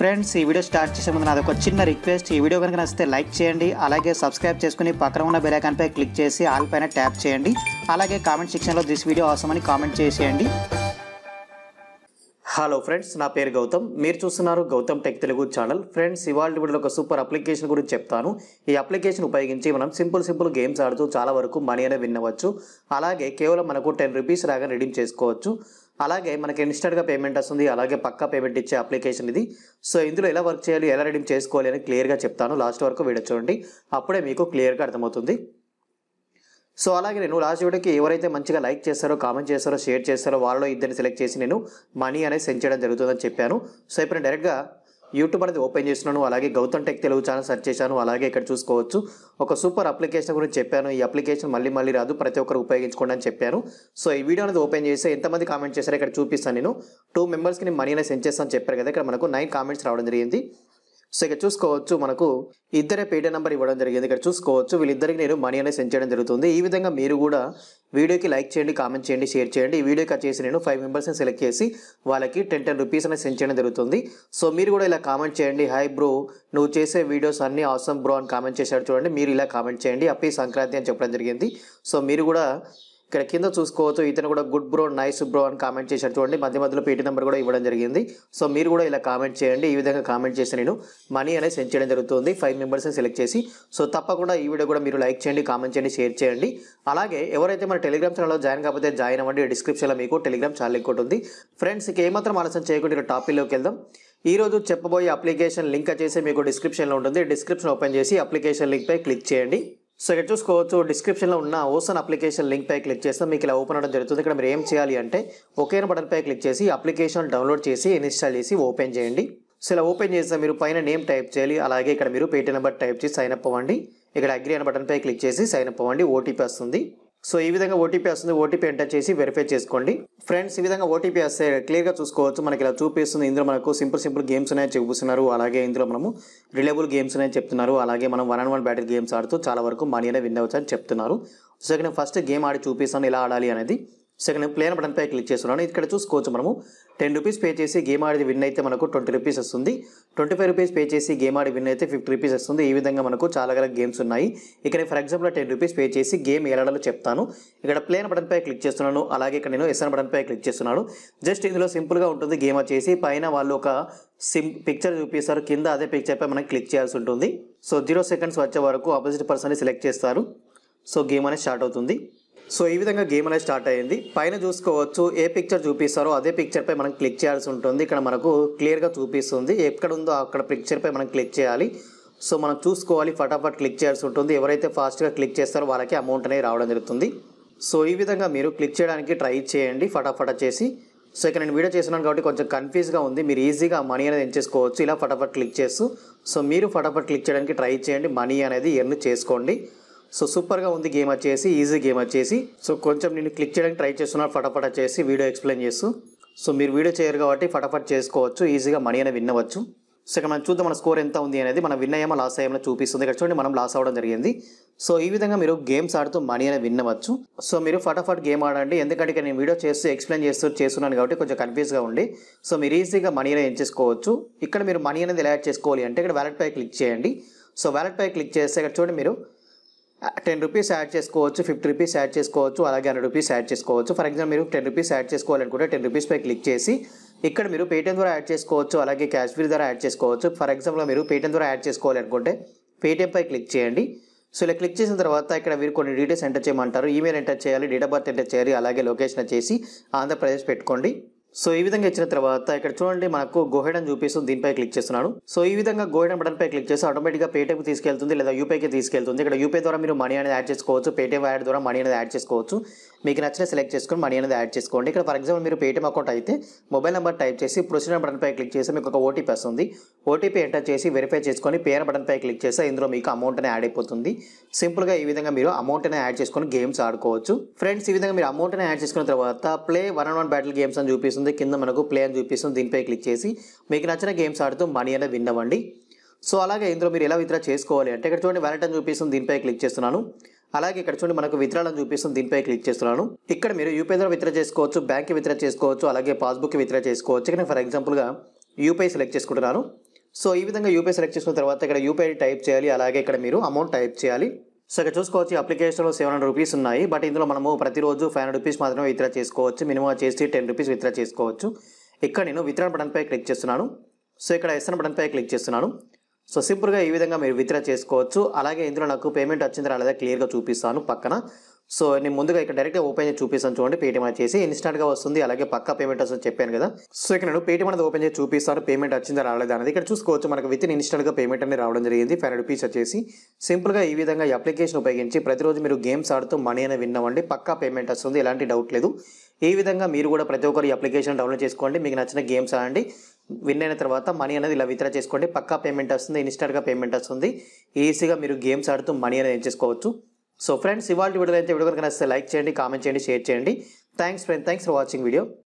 friends ఈ video start చేసే ముందు నాది ఒక చిన్న రిక్వెస్ట్ ఈ వీడియో కనుక నచ్చితే లైక్ చేయండి అలాగే సబ్స్క్రైబ్ చేసుకుని పక్కన ఉన్న పై క్లిక్ చేసి ఆల్ పైన ట్యాప్ చేయండి అలాగే కామెంట్ సెక్షన్లో దిస్ వీడియో అవసరం అని కామెంట్ చేసేయండి హలో ఫ్రెండ్స్ నా పేరు గౌతమ్ మీరు చూస్తున్నారు Gautam tech Telugu channel friends ఇవాళ వీడియో ఒక సూపర్ అప్లికేషన్ గురించి చెప్తాను ఈ అప్లికేషన్ ఉపయోగించి మనం సింపుల్ సింపుల్ గేమ్స్ ఆడుతూ చాలా వరకు మనీ అనేది విన్నవచ్చు అలాగే కేవలం మనకు టెన్ రూపీస్ రాగా రిడీమ్ చేసుకోవచ్చు అలాగే మనకి ఇన్స్టెంట్గా పేమెంట్ వస్తుంది అలాగే పక్కా పేమెంట్ ఇచ్చే అప్లికేషన్ ఇది సో ఇందులో ఎలా వర్క్ చేయాలి ఎలా రెడీమ్ చేసుకోవాలి అని క్లియర్గా చెప్తాను లాస్ట్ వరకు వీడియో చూడండి అప్పుడే మీకు క్లియర్గా అర్థమవుతుంది సో అలాగే నేను లాస్ట్ వీడియోకి ఎవరైతే మంచిగా లైక్ చేస్తారో కామెంట్ చేస్తారో షేర్ చేస్తారో వాళ్ళలో ఇద్దరిని సెలెక్ట్ చేసి నేను మనీ అనేది సెండ్ చేయడం జరుగుతుందని చెప్పాను సో ఇప్పుడు డైరెక్ట్గా యూట్యూబ్ అనేది ఓపెన్ చేసినాను అలాగే Gautam tech Telugu channel search చేశాను అలాగే ఇక్కడ చూసుకోవచ్చు ఒక సూపర్ అప్లికేషన్ గురించి చెప్పాను ఈ అప్లికేషన్ మళ్ళీ మళ్ళీ రాదు ప్రతి ఒక్కరు ఉపయోగించుకోండి అని చెప్పాను సో ఈ వీడియో అనేది ఓపెన్ చేస్తే ఎంతమంది కామెంట్ చేశారో ఇక్కడ చూపిస్తాను నేను టూ మెంబర్స్కి నేను మనీ అనేది సెండ్ చేస్తాను చెప్పారు కదా ఇక్కడ మనకు నైన్ కామెంట్స్ రావడం జరిగింది సో ఇక్కడ చూసుకోవచ్చు మనకు ఇద్దరే పేటీఎం నెంబర్ ఇవ్వడం జరిగింది ఇక్కడ చూసుకోవచ్చు వీళ్ళిద్దరికి నేను మనీ అనేది సెండ్ చేయడం జరుగుతుంది ఈ విధంగా మీరు కూడా వీడియోకి లైక్ చేయండి కామెంట్ చేయండి షేర్ చేయండి ఈ వీడియోకి వచ్చేసి నేను ఫైవ్ మెంబర్స్ని సెలెక్ట్ చేసి వాళ్ళకి టెన్ టెన్ రూపీస్ అనేది సెండ్ చేయడం జరుగుతుంది సో మీరు కూడా ఇలా కామెంట్ చేయండి హాయ్ బ్రో నువ్వు చేసే వీడియోస్ అన్ని ఆసం బ్రో అని కామెంట్ చేశాడు చూడండి మీరు ఇలా కామెంట్ చేయండి అప్పి సంక్రాంతి అని చెప్పడం జరిగింది సో మీరు కూడా ఇక్కడ కింద చూసుకోవచ్చు ఇతను కూడా గుడ్ బ్రో నైస్ బ్రో అని కామెంట్ చేశారు చూడండి మధ్య మధ్యలో పేటి నెంబర్ కూడా ఇవ్వడం జరిగింది సో మీరు కూడా ఇలా కామెంట్ చేయండి ఈ విధంగా కామెంట్ చేసి నేను మనీ అనేది సెండ్ చేయడం జరుగుతుంది ఫైవ్ మెంబర్స్ని సెలెక్ట్ చేసి సో తప్పకుండా ఈ వీడియో కూడా మీరు లైక్ చేయండి కామెంట్ చేయండి షేర్ చేయండి అలాగే ఎవరైతే మన టెలిగ్రామ్ ఛానల్లో జాయిన్ కాకపోతే జాయిన్ అవ్వండి డిస్క్రిప్షన్లో మీకు టెలిగ్రామ్ ఛానల్ లింక్ ఉంటుంది ఫ్రెండ్స్ ఇక ఏమాత్రం ఆలస్యం చేయకుండా టాపిక్లోకి వెళ్దాం ఈరోజు చెప్పబోయే అప్లికేషన్ లింక్ చేసి మీకు డిస్క్రిప్షన్లో ఉంటుంది డిస్క్రిప్షన్ ఓపెన్ చేసి అప్లికేషన్ లింక్పై క్లిక్ చేయండి సో ఇక్కడ చూసుకోవచ్చు డిస్క్రిప్షన్లో ఉన్న ఓసన్ అప్లికేషన్ లింక్ పై క్లిక్ చేస్తే మీకు ఇలా ఓపెన్ అవడం జరుగుతుంది ఇక్కడ మీరు ఏం చేయాలి అంటే ఒకే బటన్ పై క్లిక్ చేసి అప్లికేషన్ డౌన్లోడ్ చేసి ఇన్స్టాల్ చేసి ఓపెన్ చేయండి సో ఇలా ఓపెన్ చేస్తే మీరు పైన నేమ్ టైప్ చేయాలి అలాగే ఇక్కడ మీరు పేటీ నెంబర్ టైప్ చేసి సైన్ అప్ అవ్వండి ఇక్కడ అగ్రి అనే బటన్పై క్లిక్ చేసి సైన్ అప్ అవ్వండి ఓటీపీ వస్తుంది సో ఈ విధంగా ఓటీపీ వస్తుంది ఓటీపీ ఎంటర్ చేసి వెరిఫై చేసుకోండి ఫ్రెండ్స్ ఈ విధంగా ఓటీపీ వస్తే క్లియర్గా చూసుకోవచ్చు మనకి ఇలా చూపిస్తుంది ఇందులో మనకు సింపుల్ సింపుల్ గేమ్స్ అనేవి చూపిస్తున్నారు అలాగే ఇందులో మనము రిలేబుల్ గేమ్స్ అనేవి చెప్తున్నారు అలాగే మనం one and one battle games ఆడుతూ చాలా వరకు మనీ అనేది విన్ అవ్వచ్చు అని చెప్తున్నారు సో ఇక్కడ నేను ఫస్ట్ గేమ్ ఆడి చూపిస్తాను ఇలా ఆడాలి అనేది సెకండ్ ప్లేన్ బటన్ పై క్లిక్ చేస్తున్నాను ఇక్కడ చూసుకోవచ్చు మనము టెన్ రూపీస్ పే చేసి గేమ్ ఆడి విన్ అయితే మనకు ట్వంటీ రూపీస్ వస్తుంది ట్వంటీ ఫైవ్ రూపీస్ పే చేసి గేమ్ ఆడి విన్ అయితే ఫిఫ్టీ రూపీస్ వస్తుంది ఈ విధంగా మనకు చాలా రకాల గేమ్స్ ఉన్నాయి ఇక్కడ for example ten rupees pay చేసి గేమ్ ఏడాలో చెప్తాను ఇక్కడ ప్లేన్ బటన్ పై క్లిక్ చేస్తున్నాను అలాగే ఇక్కడ నేను ఎస్ఎన్ పై క్లిక్ చేస్తున్నాను జస్ట్ ఇందులో సింపుల్గా ఉంటుంది గేమ్ వచ్చేసి పైన వాళ్ళు ఒక సిమ్ పిక్చర్ చూపిస్తారు కింద అదే పిక్చర్పై మనం క్లిక్ చేయాల్సి ఉంటుంది సో జీరో సెకండ్స్ వచ్చే వరకు ఆపోజిట్ పర్సన్ని సెలెక్ట్ చేస్తారు సో గేమ్ అనేది స్టార్ట్ అవుతుంది సో ఈ విధంగా గేమ్ అనేది స్టార్ట్ అయ్యింది పైన చూసుకోవచ్చు ఏ పిక్చర్ చూపిస్తారో అదే పిక్చర్ పై మనం క్లిక్ చేయాల్సి ఉంటుంది ఇక్కడ మనకు క్లియర్గా చూపిస్తుంది ఎక్కడ ఉందో అక్కడ పిక్చర్ పై మనం క్లిక్ చేయాలి సో మనం చూసుకోవాలి ఫటాఫట్ క్లిక్ చేయాల్సి ఉంటుంది ఎవరైతే ఫాస్ట్గా క్లిక్ చేస్తారో వాళ్ళకి అమౌంట్ అనేది రావడం జరుగుతుంది సో ఈ విధంగా మీరు క్లిక్ చేయడానికి ట్రై చేయండి ఫటాఫట చేసి సో ఇక్కడ నేను వీడియో చేస్తున్నాను కాబట్టి కొంచెం కన్ఫ్యూజ్గా ఉంది మీరు ఈజీగా మనీ అనేది చేసుకోవచ్చు ఇలా ఫటాఫట్ క్లిక్ చేస్తూ సో మీరు ఫటాఫట్ క్లిక్ చేయడానికి ట్రై చేయండి మనీ అనేది ఎర్న్ చేసుకోండి సో సూపర్గా ఉంది గేమ్ వచ్చేసి ఈజీ గేమ్ వచ్చేసి సో కొంచెం నేను క్లిక్ చేయడానికి ట్రై చేస్తున్నాను ఫటాఫట్ చేసి వీడియో ఎక్స్ప్లెయిన్ చేస్తూ సో మీరు వీడియో చేయరు కాబట్టి ఫటాఫట్ చేసుకోవచ్చు ఈజీగా మనీ అనేది విన్నవచ్చు సో ఇక్కడ మనం చూద్దాం మన స్కోర్ ఎంత ఉంది అనేది మనం విన్ అయ్యామో లాస్ అయ్యామో చూపిస్తుంది ఇక్కడ చూడండి మనం లాస్ అవ్వడం జరిగింది సో ఈ విధంగా మీరు గేమ్స్ ఆడుతూ మనీ అనేది విన్నవచ్చు సో మీరు ఫటాఫట్ గేమ్ ఆడండి ఎందుకంటే నేను వీడియో చేస్తూ ఎక్స్ప్లెయిన్ చేస్తూ చేస్తున్నాను కాబట్టి కొంచెం కన్ఫ్యూజ్గా ఉండి సో మీరు ఈజీగా మనీ అనేది ఎంచేసుకోవచ్చు ఇక్కడ మీరు మనీ అనేది ఎలా యాడ్ చేసుకోవాలి అంటే ఇక్కడ వ్యాలెట్ పై క్లిక్ చేయండి సో వ్యాలెట్ పై క్లిక్ చేస్తే ఇక్కడ చూడండి మీరు టెన్ రూపీస్ యాడ్ చేసుకోవచ్చు ఫిఫ్టీ రూపీస్ యాడ్ చేసుకోవచ్చు అలాగే హండ్రెడ్ రూపీస్ యాడ్ చేసుకోవచ్చు ఫర్ ఎగ్జాంపుల్ మీరు టెన్ రూపీస్ యాడ్ చేసుకోవాలనుకుంటే టెన్ రూపీస్పై క్లిక్ చేసి ఇక్కడ మీరు పేటిఎం ద్వారా యాడ్ చేసుకోవచ్చు అలాగే క్యాష్బీర్ ద్వారా యాడ్ చేసుకోవచ్చు ఫర్ ఎగ్జాంపుల్ మీరు పేటిఎం ద్వారా యాడ్ చేసుకోవాలనుకుంటే పేటిఎంపై క్లిక్ చేయండి సో ఇలా క్లిక్ చేసిన తర్వాత ఇక్కడ మీరు కొన్ని డీటెయిల్స్ ఎంటర్ చేయమంటారు ఈమెయిల్ ఎంటర్ చేయాలి డేట్ ఆఫ్ బర్త్ ఎంటర్ చేయాలి అలాగే లొకేషన్ చేసి ఆంధ్రప్రదేశ్ పెట్టుకోండి సో ఈ విధంగా ఇచ్చిన తర్వాత ఇక్కడ చూడండి మనకు గోహెడ్ అని చూపిస్తుంది దీనిపై క్లిక్ చేస్తున్నాను సో ఈ విధంగా గోహెడ్ బటన్ పై క్లిక్ చేసి ఆటోమేటిక్గా పేటీఎం తీసుకెళ్తుంది లేదా యూపీఐకి తీసుకెళ్తుంది ఇక్కడ యూపీఐ ద్వారా మీరు మనీ అనేది యాడ్ చేసుకోవచ్చు పేటీఎం యాడ్ ద్వారా మనీ అనేది యాడ్ చేసుకోవచ్చు మీకు నచ్చిన సెలెక్ట్ చేసుకుని మనీ అనేది యాడ్ చేసుకోండి ఇక్కడ ఫర్ ఎగ్జాంపుల్ మీరు పేటీఎం అకౌంట్ అయితే మొబైల్ నెంబర్ టైప్ చేసి ప్రొసీజర్ బటన్ పై క్లిక్ చేసి మీకు ఒక ఓటీపీ వస్తుంది ఓటీపీ ఎంటర్ చేసి వెరిఫై చేసుకొని పేర్ బటన్ పై క్లిక్ చేస్తే ఇందులో మీకు అమౌంట్ అనేది యాడ్ అయిపోతుంది సింపుల్గా ఈ విధంగా మీరు అమౌంట్ అనే యాడ్ చేసుకొని గేమ్స్ ఆడుకోవచ్చు ఫ్రెండ్స్ ఈ విధంగా మీరు అమౌంట్ అనే యాడ్ చేసుకున్న తర్వాత play one and one battle games అని చూపిస్తుంది వస్తుంది కింద మనకు ప్లే అని చూపిస్తుంది దీనిపై క్లిక్ చేసి మీకు నచ్చిన గేమ్స్ ఆడుతూ మనీ అనేది విన్నవండి సో అలాగే ఇందులో మీరు ఎలా విత్డ్రా చేసుకోవాలి అంటే ఇక్కడ చూడండి వ్యాలెట్ అని చూపిస్తుంది దీనిపై క్లిక్ చేస్తున్నాను అలాగే ఇక్కడ చూడండి మనకు విత్రాలను చూపిస్తుంది దీనిపై క్లిక్ చేస్తున్నాను ఇక్కడ మీరు యూపీఐ ద్వారా విత్డ్రా చేసుకోవచ్చు బ్యాంక్కి విత్డ్రా చేసుకోవచ్చు అలాగే పాస్బుక్ విత్డ్రా చేసుకోవచ్చు ఇక్కడ ఫర్ ఎగ్జాంపుల్గా యూపీఐ సెలెక్ట్ చేసుకుంటున్నాను సో ఈ విధంగా యూపీఐ సెలెక్ట్ చేసుకున్న తర్వాత ఇక్కడ యూపీఐ టైప్ చేయాలి అలాగే ఇక్కడ మీరు అమౌంట్ టైప్ చేయాలి సో ఇక్కడ చూసుకోవచ్చు అప్లికేషన్లో సెవెన్ హండ్రెడ్ రూపీస్ ఉన్నాయి బట్ ఇందులో మనము ప్రతిరోజు ఫైవ్ హండ్రెడ్ రూపీస్ మాత్రమే విత్డ్రా చేసుకోవచ్చు మినిమం చేసి టెన్ రూపీస్ విత్డ్రా చేసుకోవచ్చు ఇక్కడ నేను విత్డ్రా బటన్పై క్లిక్ చేస్తున్నాను సో ఇక్కడ ఎస్ఎన్ బటన్పై క్లిక్ చేస్తున్నాను సో సింపుల్గా ఈ విధంగా మీరు విత్డ్రా చేసుకోవచ్చు అలాగే ఇందులో నాకు పేమెంట్ వచ్చిందా లేదా క్లియర్గా చూపిస్తాను పక్కన సో నేను ముందుగా ఇక్కడ డైరెక్ట్గా ఓపెన్ చేసి చూపిస్తాను చూడండి పేటీఎం వచ్చేసి ఇన్స్టాంట్గా వస్తుంది అలాగే పక్క పేమెంట్ వస్తుంది చెప్పాను కదా సో ఇక్కడ నేను పేటీఎం అనేది ఓపెన్ చేసి చూపిస్తాను పేమెంట్ వచ్చిందా రాలేదు అనేది ఇక్కడ చూసుకోవచ్చు మనకు విత్ ఇన్ ఇన్స్టాంట్గా పేమెంట్ అనేది రావడం జరిగింది ఫైవ్ రూపీస్ వచ్చేసి సింపుల్గా ఈ విధంగా అప్లికేషన్ ఉపయోగించి ప్రతిరోజు మీరు గేమ్స్ ఆడుతూ మనీ అనేది విన్నామండి పక్కా పేమెంట్ వస్తుంది ఎలాంటి డౌట్ లేదు ఈ విధంగా మీరు కూడా ప్రతి ఒక్కరు అప్లికేషన్ డౌన్లోడ్ చేసుకోండి మీకు నచ్చిన గేమ్స్ ఆడండి విన్ అయిన తర్వాత మనీ అనేది ఇలా విత్డ్రా చేసుకోండి పక్కా పేమెంట్ వస్తుంది ఇన్స్టాంట్గా పేమెంట్ వస్తుంది ఈజీగా మీరు గేమ్స్ ఆడుతూ మనీ అనేది ఎంచేసుకోవచ్చు సో ఫ్రెండ్స్ ఇవాళ వీడియోలో అయితే వీడియో కనుక నచ్చితే లైక్ చేయండి కామెంట్ చేయండి షేర్ చేయండి thanks friend thanks for watching video